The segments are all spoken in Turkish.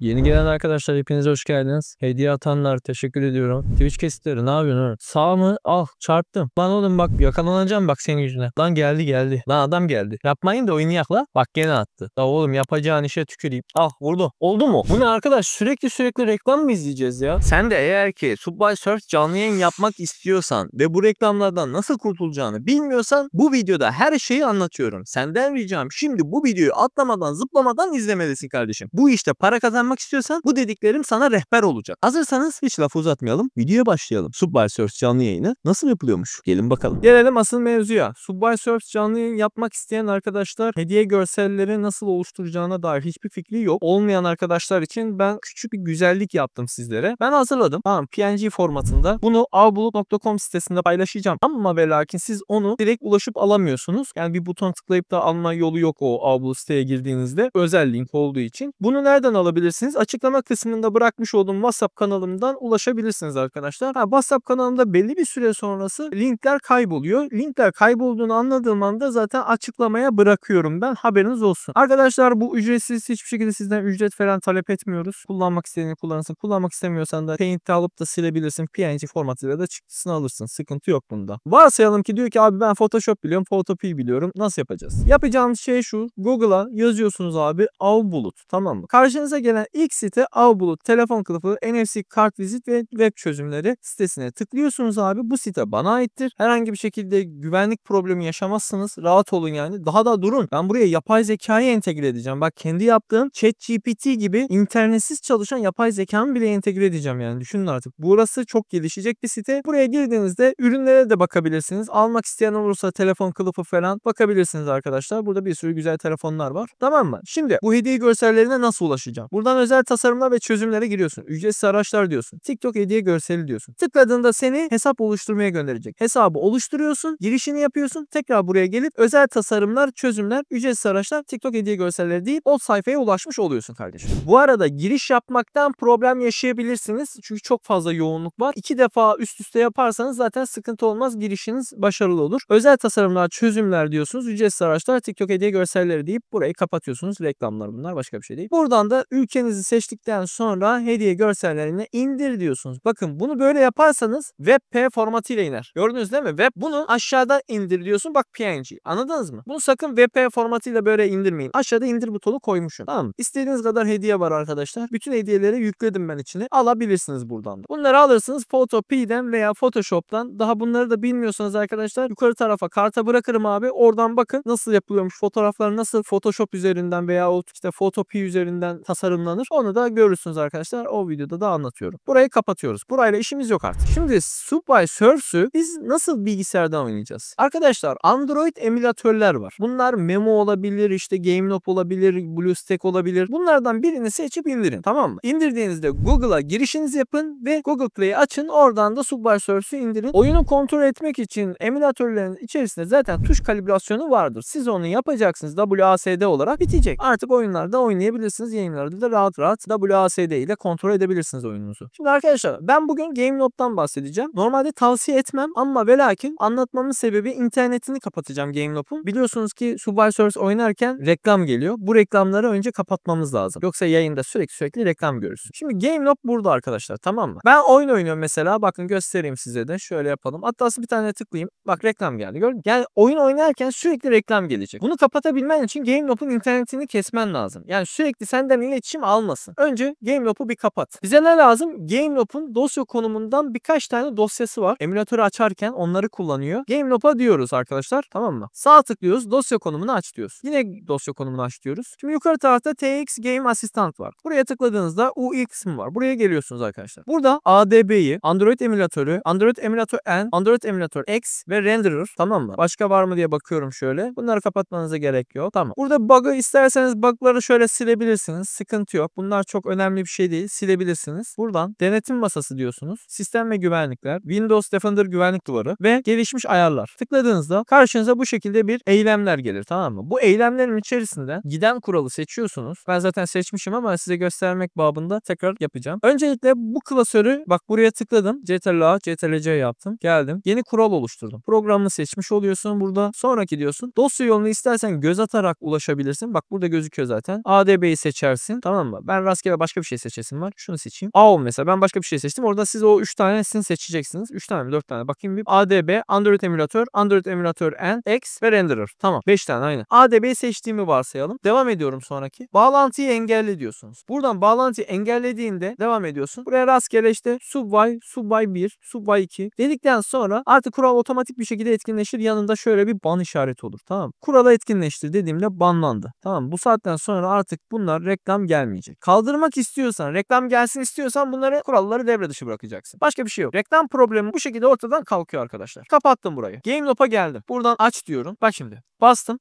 Yeni gelen arkadaşlar hepinize hoş geldiniz. Hediye atanlar teşekkür ediyorum. Twitch kesitleri ne yapıyorsun Sağ mı? Al çarptım. Lan oğlum bak yakalanacağım bak senin yüzüne. Lan geldi geldi. Lan adam geldi. Yapmayın da oyunu yakla. Bak gene attı. Da oğlum yapacağın işe tüküreyim. Al vurdu. Oldu mu? Bu ne arkadaş sürekli sürekli reklam mı izleyeceğiz ya? Sen de eğer ki Subway Surf canlı yayın yapmak istiyorsan ve bu reklamlardan nasıl kurtulacağını bilmiyorsan bu videoda her şeyi anlatıyorum. Senden ricam şimdi bu videoyu atlamadan zıplamadan izlemelisin kardeşim. Bu işte para kazan kazanmak istiyorsan bu dediklerim sana rehber olacak. Hazırsanız hiç laf uzatmayalım. Videoya başlayalım. Subway Surf canlı yayını nasıl yapılıyormuş? Gelin bakalım. Gelelim asıl mevzuya. Subway Surf canlı yayın yapmak isteyen arkadaşlar hediye görselleri nasıl oluşturacağına dair hiçbir fikri yok. Olmayan arkadaşlar için ben küçük bir güzellik yaptım sizlere. Ben hazırladım. Tamam PNG formatında. Bunu avbulut.com sitesinde paylaşacağım. Ama ve lakin siz onu direkt ulaşıp alamıyorsunuz. Yani bir buton tıklayıp da alma yolu yok o avbulut siteye girdiğinizde. Özel link olduğu için. Bunu nereden alabilirsiniz? ulaşabilirsiniz. Açıklama kısmında bırakmış olduğum WhatsApp kanalımdan ulaşabilirsiniz arkadaşlar. Ha, WhatsApp kanalımda belli bir süre sonrası linkler kayboluyor. Linkler kaybolduğunu anladığım anda zaten açıklamaya bırakıyorum ben. Haberiniz olsun. Arkadaşlar bu ücretsiz hiçbir şekilde sizden ücret falan talep etmiyoruz. Kullanmak istediğini kullanırsın. Kullanmak istemiyorsan da Paint'te alıp da silebilirsin. PNG formatıyla da çıktısını alırsın. Sıkıntı yok bunda. Varsayalım ki diyor ki abi ben Photoshop biliyorum. Photopea biliyorum. Nasıl yapacağız? Yapacağımız şey şu. Google'a yazıyorsunuz abi av bulut. Tamam mı? Karşınıza gelen yani ilk site Avbulut, telefon kılıfı, NFC kart vizit ve web çözümleri sitesine tıklıyorsunuz abi. Bu site bana aittir. Herhangi bir şekilde güvenlik problemi yaşamazsınız. Rahat olun yani. Daha da durun. Ben buraya yapay zekayı entegre edeceğim. Bak kendi yaptığım chat GPT gibi internetsiz çalışan yapay zekamı bile entegre edeceğim yani. Düşünün artık. Burası çok gelişecek bir site. Buraya girdiğinizde ürünlere de bakabilirsiniz. Almak isteyen olursa telefon kılıfı falan bakabilirsiniz arkadaşlar. Burada bir sürü güzel telefonlar var. Tamam mı? Şimdi bu hediye görsellerine nasıl ulaşacağım? Buradan Ardından özel tasarımlar ve çözümlere giriyorsun. Ücretsiz araçlar diyorsun. TikTok hediye görseli diyorsun. Tıkladığında seni hesap oluşturmaya gönderecek. Hesabı oluşturuyorsun. Girişini yapıyorsun. Tekrar buraya gelip özel tasarımlar, çözümler, ücretsiz araçlar, TikTok hediye görselleri deyip o sayfaya ulaşmış oluyorsun kardeşim. Bu arada giriş yapmaktan problem yaşayabilirsiniz. Çünkü çok fazla yoğunluk var. İki defa üst üste yaparsanız zaten sıkıntı olmaz. Girişiniz başarılı olur. Özel tasarımlar, çözümler diyorsunuz. Ücretsiz araçlar, TikTok hediye görselleri deyip burayı kapatıyorsunuz. Reklamlar bunlar başka bir şey değil. Buradan da ülkenin Sitenizi seçtikten sonra hediye görsellerine indir diyorsunuz. Bakın bunu böyle yaparsanız WebP formatı ile iner. Gördünüz değil mi? Web bunu aşağıda indir diyorsun. Bak PNG. Anladınız mı? Bunu sakın WebP formatıyla böyle indirmeyin. Aşağıda indir butonu koymuşum. Tamam mı? İstediğiniz kadar hediye var arkadaşlar. Bütün hediyeleri yükledim ben içine. Alabilirsiniz buradan da. Bunları alırsınız Photopee'den veya Photoshop'tan. Daha bunları da bilmiyorsanız arkadaşlar yukarı tarafa karta bırakırım abi. Oradan bakın nasıl yapılıyormuş. Fotoğraflar nasıl Photoshop üzerinden veya işte Photopea üzerinden tasarımlanıyor tanımlanır. Onu da görürsünüz arkadaşlar. O videoda da anlatıyorum. Burayı kapatıyoruz. Burayla işimiz yok artık. Şimdi Subway Surfs'ü biz nasıl bilgisayardan oynayacağız? Arkadaşlar Android emülatörler var. Bunlar Memo olabilir, işte GameLop olabilir, BlueStack olabilir. Bunlardan birini seçip indirin. Tamam mı? İndirdiğinizde Google'a girişiniz yapın ve Google Play'i açın. Oradan da Subway Surfs'ü indirin. Oyunu kontrol etmek için emülatörlerin içerisinde zaten tuş kalibrasyonu vardır. Siz onu yapacaksınız WASD olarak bitecek. Artık oyunlarda oynayabilirsiniz. Yayınlarda da rahat rahat rahat WASD ile kontrol edebilirsiniz oyununuzu. Şimdi arkadaşlar ben bugün GameLoad'dan bahsedeceğim. Normalde tavsiye etmem ama ve lakin anlatmamın sebebi internetini kapatacağım GameLoad'un. Biliyorsunuz ki Subway oynarken reklam geliyor. Bu reklamları önce kapatmamız lazım. Yoksa yayında sürekli sürekli reklam görürsün. Şimdi GameLoad burada arkadaşlar tamam mı? Ben oyun oynuyorum mesela. Bakın göstereyim size de. Şöyle yapalım. Hatta bir tane tıklayayım. Bak reklam geldi gördün. Yani oyun oynarken sürekli reklam gelecek. Bunu kapatabilmen için GameLoad'un internetini kesmen lazım. Yani sürekli senden iletişim al almasın. Önce GameLop'u bir kapat. Bize ne lazım? GameLop'un dosya konumundan birkaç tane dosyası var. Emülatörü açarken onları kullanıyor. GameLop'a diyoruz arkadaşlar. Tamam mı? Sağ tıklıyoruz. Dosya konumunu aç diyoruz. Yine dosya konumunu aç diyoruz. Şimdi yukarı tarafta TX Game Assistant var. Buraya tıkladığınızda UI kısmı var. Buraya geliyorsunuz arkadaşlar. Burada ADB'yi, Android emülatörü, Android Emulator N, Android Emulator X ve renderer tamam mı? Başka var mı diye bakıyorum şöyle. Bunları kapatmanıza gerek yok. Tamam. Burada bug'ı isterseniz bug'ları şöyle silebilirsiniz. Sıkıntı yok. Bunlar çok önemli bir şey değil. Silebilirsiniz. Buradan denetim masası diyorsunuz. Sistem ve güvenlikler, Windows Defender güvenlik duvarı ve gelişmiş ayarlar. Tıkladığınızda karşınıza bu şekilde bir eylemler gelir tamam mı? Bu eylemlerin içerisinde giden kuralı seçiyorsunuz. Ben zaten seçmişim ama size göstermek babında tekrar yapacağım. Öncelikle bu klasörü bak buraya tıkladım. Ctrl A, yaptım. Geldim. Yeni kural oluşturdum. Programını seçmiş oluyorsun burada. Sonraki diyorsun. Dosya yolunu istersen göz atarak ulaşabilirsin. Bak burada gözüküyor zaten. ADB'yi seçersin. Tamam Tamam mı? Ben rastgele başka bir şey seçesim var. Şunu seçeyim. A10 mesela ben başka bir şey seçtim. Orada siz o 3 tanesini seçeceksiniz. 3 tane mi 4 tane bakayım bir. ADB, Android emülatör, Android emülatör N, X ve renderer. Tamam 5 tane aynı. ADB'yi seçtiğimi varsayalım. Devam ediyorum sonraki. Bağlantıyı engelle diyorsunuz. Buradan bağlantıyı engellediğinde devam ediyorsun. Buraya rastgele işte subway subway 1, subway 2 dedikten sonra artık kural otomatik bir şekilde etkinleşir. Yanında şöyle bir ban işareti olur. Tamam. Kurala etkinleştir dediğimde banlandı. Tamam. Bu saatten sonra artık bunlar reklam gelmiyor gelmeyecek. Kaldırmak istiyorsan, reklam gelsin istiyorsan bunları kuralları devre dışı bırakacaksın. Başka bir şey yok. Reklam problemi bu şekilde ortadan kalkıyor arkadaşlar. Kapattım burayı. Game Loop'a geldim. Buradan aç diyorum. Bak şimdi. Bastım.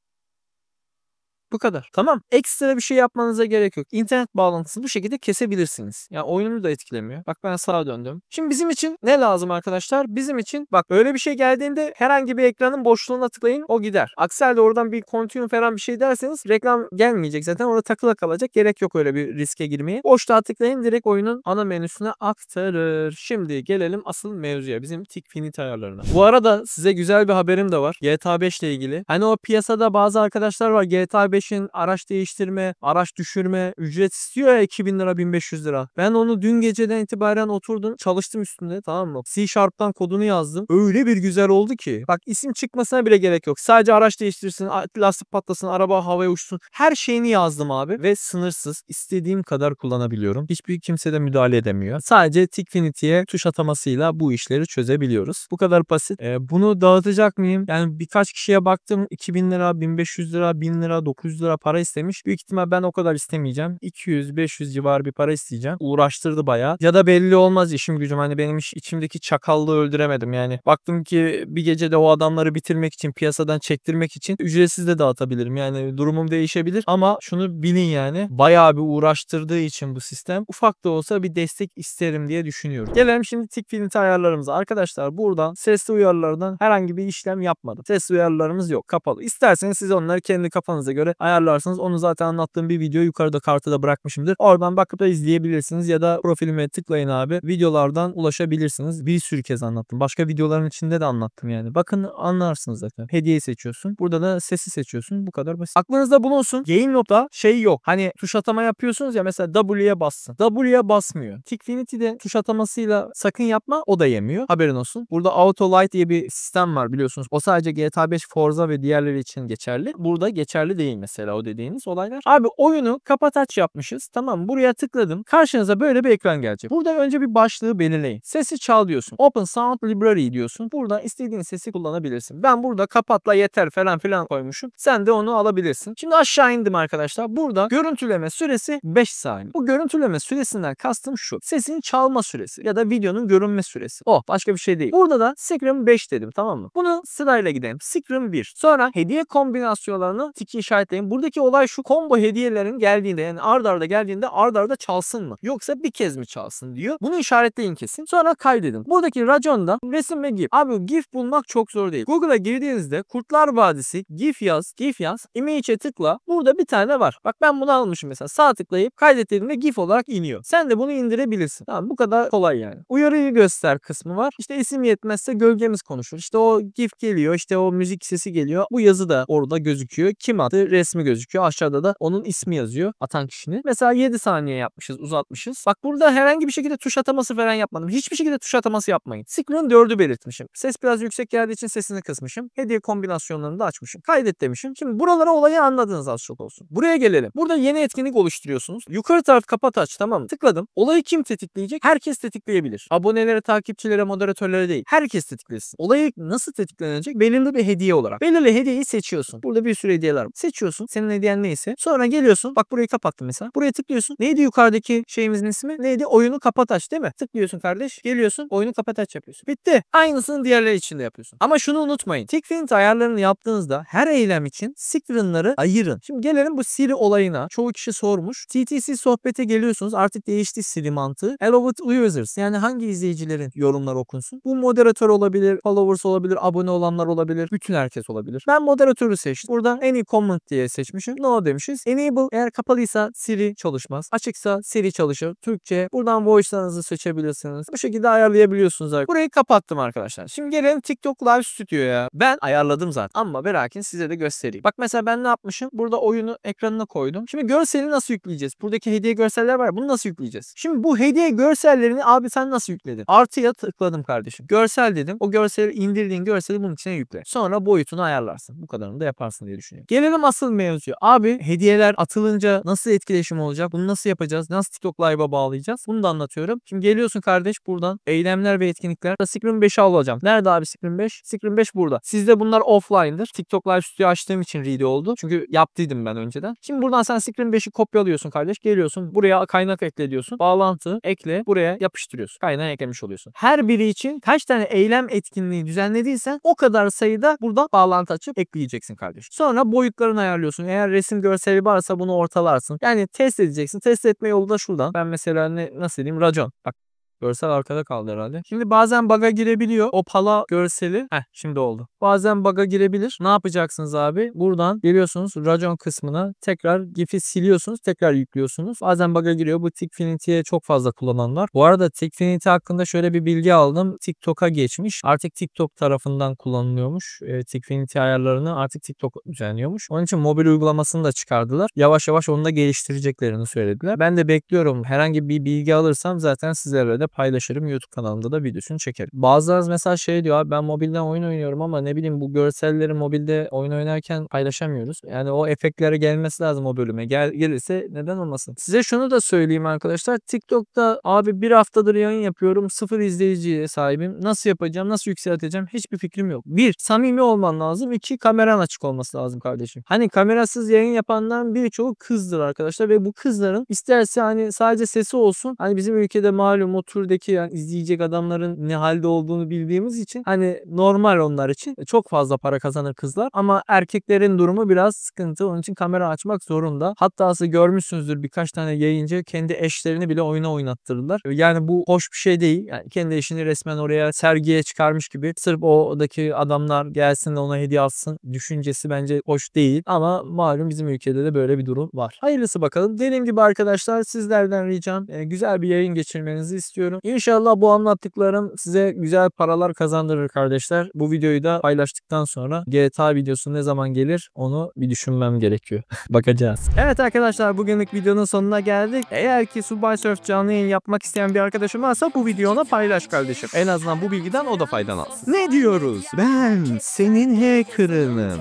Bu kadar. Tamam. Ekstra bir şey yapmanıza gerek yok. İnternet bağlantısını bu şekilde kesebilirsiniz. Yani oyununu da etkilemiyor. Bak ben sağa döndüm. Şimdi bizim için ne lazım arkadaşlar? Bizim için bak öyle bir şey geldiğinde herhangi bir ekranın boşluğuna tıklayın o gider. Aksi halde oradan bir continue falan bir şey derseniz reklam gelmeyecek zaten orada takıla kalacak. Gerek yok öyle bir riske girmeye. Boşluğa tıklayın direkt oyunun ana menüsüne aktarır. Şimdi gelelim asıl mevzuya bizim Tikfinit ayarlarına. Bu arada size güzel bir haberim de var. GTA 5 ile ilgili. Hani o piyasada bazı arkadaşlar var GTA 5 peşin araç değiştirme, araç düşürme ücret istiyor ya 2000 lira 1500 lira. Ben onu dün geceden itibaren oturdum çalıştım üstünde tamam mı? C Sharp'tan kodunu yazdım. Öyle bir güzel oldu ki. Bak isim çıkmasına bile gerek yok. Sadece araç değiştirsin, lastik patlasın, araba havaya uçsun. Her şeyini yazdım abi ve sınırsız istediğim kadar kullanabiliyorum. Hiçbir kimse de müdahale edemiyor. Sadece Tickfinity'ye tuş atamasıyla bu işleri çözebiliyoruz. Bu kadar basit. Ee, bunu dağıtacak mıyım? Yani birkaç kişiye baktım 2000 lira, 1500 lira, 1000 lira, 900 100 lira para istemiş. Büyük ihtimal ben o kadar istemeyeceğim. 200-500 civarı bir para isteyeceğim. Uğraştırdı bayağı. Ya da belli olmaz işim gücüm. Hani benim içimdeki çakallığı öldüremedim yani. Baktım ki bir gecede o adamları bitirmek için, piyasadan çektirmek için ücretsiz de dağıtabilirim. Yani durumum değişebilir ama şunu bilin yani. Bayağı bir uğraştırdığı için bu sistem ufak da olsa bir destek isterim diye düşünüyorum. Gelelim şimdi tik filtre ayarlarımıza. Arkadaşlar buradan sesli uyarılardan herhangi bir işlem yapmadım. Sesli uyarılarımız yok. Kapalı. İsterseniz siz onları kendi kafanıza göre Ayarlarsınız, onu zaten anlattığım bir video yukarıda kartıda bırakmışımdır. Oradan bakıp da izleyebilirsiniz ya da profilime tıklayın abi. Videolardan ulaşabilirsiniz. Bir sürü kez anlattım. Başka videoların içinde de anlattım yani. Bakın anlarsınız zaten. Hediye seçiyorsun. Burada da sesi seçiyorsun. Bu kadar basit. Aklınızda bulunsun. GameNote'da şey yok. Hani tuş atama yapıyorsunuz ya mesela W'ye bassın. W'ye basmıyor. Ticfinity'de tuş atamasıyla sakın yapma o da yemiyor. Haberin olsun. Burada Auto Light diye bir sistem var biliyorsunuz. O sadece GTA 5, Forza ve diğerleri için geçerli. Burada geçerli değil mesela mesela o dediğiniz olaylar. Abi oyunu kapat aç yapmışız. Tamam buraya tıkladım. Karşınıza böyle bir ekran gelecek. Burada önce bir başlığı belirleyin. Sesi çal diyorsun. Open Sound Library diyorsun. Buradan istediğin sesi kullanabilirsin. Ben burada kapatla yeter falan filan koymuşum. Sen de onu alabilirsin. Şimdi aşağı indim arkadaşlar. Burada görüntüleme süresi 5 saniye. Bu görüntüleme süresinden kastım şu. Sesin çalma süresi ya da videonun görünme süresi. O oh, başka bir şey değil. Burada da Scrum 5 dedim tamam mı? Bunu sırayla gidelim. Scrum 1. Sonra hediye kombinasyonlarını tiki işaret özetleyeyim. Buradaki olay şu combo hediyelerin geldiğinde yani ard arda geldiğinde ard arda çalsın mı? Yoksa bir kez mi çalsın diyor. Bunu işaretleyin kesin. Sonra kaydedin. Buradaki racondan resim ve gif. Abi gif bulmak çok zor değil. Google'a girdiğinizde Kurtlar Vadisi gif yaz, gif yaz, image'e tıkla. Burada bir tane var. Bak ben bunu almışım mesela. Sağ tıklayıp kaydettiğinde gif olarak iniyor. Sen de bunu indirebilirsin. Tamam bu kadar kolay yani. Uyarıyı göster kısmı var. İşte isim yetmezse gölgemiz konuşur. İşte o gif geliyor, işte o müzik sesi geliyor. Bu yazı da orada gözüküyor. Kim attı? Resim resmi gözüküyor. Aşağıda da onun ismi yazıyor atan kişinin. Mesela 7 saniye yapmışız uzatmışız. Bak burada herhangi bir şekilde tuş ataması falan yapmadım. Hiçbir şekilde tuş ataması yapmayın. Screen 4'ü belirtmişim. Ses biraz yüksek geldiği için sesini kısmışım. Hediye kombinasyonlarını da açmışım. Kaydet demişim. Şimdi buralara olayı anladınız az çok olsun. Buraya gelelim. Burada yeni etkinlik oluşturuyorsunuz. Yukarı taraf kapat aç tamam mı? Tıkladım. Olayı kim tetikleyecek? Herkes tetikleyebilir. Abonelere, takipçilere, moderatörlere değil. Herkes tetiklesin. Olayı nasıl tetiklenecek? Belirli bir hediye olarak. Belirli hediyeyi seçiyorsun. Burada bir sürü hediyeler var. Seçiyorsun yapıyorsun. Senin hediyen neyse. Sonra geliyorsun. Bak burayı kapattım mesela. Buraya tıklıyorsun. Neydi yukarıdaki şeyimizin ismi? Neydi? Oyunu kapat aç değil mi? Tıklıyorsun kardeş. Geliyorsun. Oyunu kapat aç yapıyorsun. Bitti. Aynısını diğerleri için de yapıyorsun. Ama şunu unutmayın. Tick ayarlarını yaptığınızda her eylem için Sigrın'ları ayırın. Şimdi gelelim bu Siri olayına. Çoğu kişi sormuş. TTC sohbete geliyorsunuz. Artık değişti Siri mantığı. Allowed users yani hangi izleyicilerin yorumları okunsun? Bu moderatör olabilir, followers olabilir, abone olanlar olabilir, bütün herkes olabilir. Ben moderatörü seçtim. Burada any comment diye diye seçmişim. No demişiz. Enable eğer kapalıysa Siri çalışmaz. Açıksa Siri çalışır. Türkçe. Buradan voice'larınızı seçebilirsiniz. Bu şekilde ayarlayabiliyorsunuz. Burayı kapattım arkadaşlar. Şimdi gelelim TikTok Live Studio'ya. Ben ayarladım zaten ama berakin size de göstereyim. Bak mesela ben ne yapmışım? Burada oyunu ekranına koydum. Şimdi görseli nasıl yükleyeceğiz? Buradaki hediye görseller var. Bunu nasıl yükleyeceğiz? Şimdi bu hediye görsellerini abi sen nasıl yükledin? Artıya tıkladım kardeşim. Görsel dedim. O görseli indirdiğin görseli bunun içine yükle. Sonra boyutunu ayarlarsın. Bu kadarını da yaparsın diye düşünüyorum. Gelelim asıl mevzu. Abi hediyeler atılınca nasıl etkileşim olacak? Bunu nasıl yapacağız? Nasıl TikTok Live'a bağlayacağız? Bunu da anlatıyorum. Şimdi geliyorsun kardeş buradan eylemler ve etkinlikler. Screen 5'i alacağım. Nerede abi Screen 5? Screen 5 burada. Sizde bunlar offline'dır. TikTok Live Studio açtığım için read oldu. Çünkü yaptıydım ben önceden. Şimdi buradan sen Screen 5'i kopyalıyorsun kardeş. Geliyorsun buraya kaynak ekle diyorsun. Bağlantı ekle buraya yapıştırıyorsun. Kaynağı eklemiş oluyorsun. Her biri için kaç tane eylem etkinliği düzenlediysen o kadar sayıda burada bağlantı açıp ekleyeceksin kardeş. Sonra boyutlarını ayarlıyorsun söylüyorsun. Eğer resim görseli varsa bunu ortalarsın. Yani test edeceksin. Test etme yolu da şuradan. Ben mesela ne, nasıl diyeyim? Racon. Bak Görsel arkada kaldı herhalde. Şimdi bazen baga girebiliyor. O pala görseli. Heh şimdi oldu. Bazen baga girebilir. Ne yapacaksınız abi? Buradan geliyorsunuz racon kısmına. Tekrar GIF'i siliyorsunuz. Tekrar yüklüyorsunuz. Bazen baga giriyor. Bu Tikfinity'ye çok fazla kullananlar. Bu arada Tikfinity hakkında şöyle bir bilgi aldım. TikTok'a geçmiş. Artık TikTok tarafından kullanılıyormuş. E, Tikfinity ayarlarını artık TikTok düzenliyormuş. Onun için mobil uygulamasını da çıkardılar. Yavaş yavaş onu da geliştireceklerini söylediler. Ben de bekliyorum. Herhangi bir bilgi alırsam zaten sizlerle de paylaşırım. YouTube kanalında da videosunu çekerim. Bazılarınız mesela şey diyor abi ben mobilden oyun oynuyorum ama ne bileyim bu görselleri mobilde oyun oynarken paylaşamıyoruz. Yani o efektlere gelmesi lazım o bölüme. Gel, gelirse neden olmasın. Size şunu da söyleyeyim arkadaşlar. TikTok'ta abi bir haftadır yayın yapıyorum. Sıfır izleyiciye sahibim. Nasıl yapacağım? Nasıl yükselteceğim? Hiçbir fikrim yok. Bir, samimi olman lazım. İki, kameran açık olması lazım kardeşim. Hani kamerasız yayın yapanların birçoğu kızdır arkadaşlar ve bu kızların isterse hani sadece sesi olsun. Hani bizim ülkede malum o türdeki yani izleyecek adamların ne halde olduğunu bildiğimiz için hani normal onlar için e, çok fazla para kazanır kızlar ama erkeklerin durumu biraz sıkıntı. Onun için kamera açmak zorunda. Hatta siz görmüşsünüzdür birkaç tane yayıncı kendi eşlerini bile oyuna oynattırdılar. E, yani bu hoş bir şey değil. Yani kendi eşini resmen oraya sergiye çıkarmış gibi sırf odaki adamlar gelsin de ona hediye alsın düşüncesi bence hoş değil. Ama malum bizim ülkede de böyle bir durum var. Hayırlısı bakalım. Dediğim gibi arkadaşlar sizlerden ricam e, güzel bir yayın geçirmenizi istiyorum istiyorum. İnşallah bu anlattıklarım size güzel paralar kazandırır kardeşler. Bu videoyu da paylaştıktan sonra GTA videosu ne zaman gelir onu bir düşünmem gerekiyor. Bakacağız. Evet arkadaşlar bugünlük videonun sonuna geldik. Eğer ki Subway canlı yayın yapmak isteyen bir arkadaşım varsa bu videonu paylaş kardeşim. En azından bu bilgiden o da faydalansın. Ne diyoruz? Ben senin hacker'ınım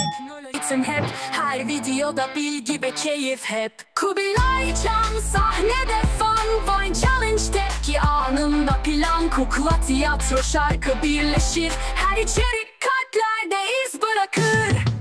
eğitim hep Her videoda bilgi ve keyif hep Kubilay Can sahnede fun Vine Challenge'deki anında plan Kukla tiyatro şarkı birleşir Her içerik kalplerde iz bırakır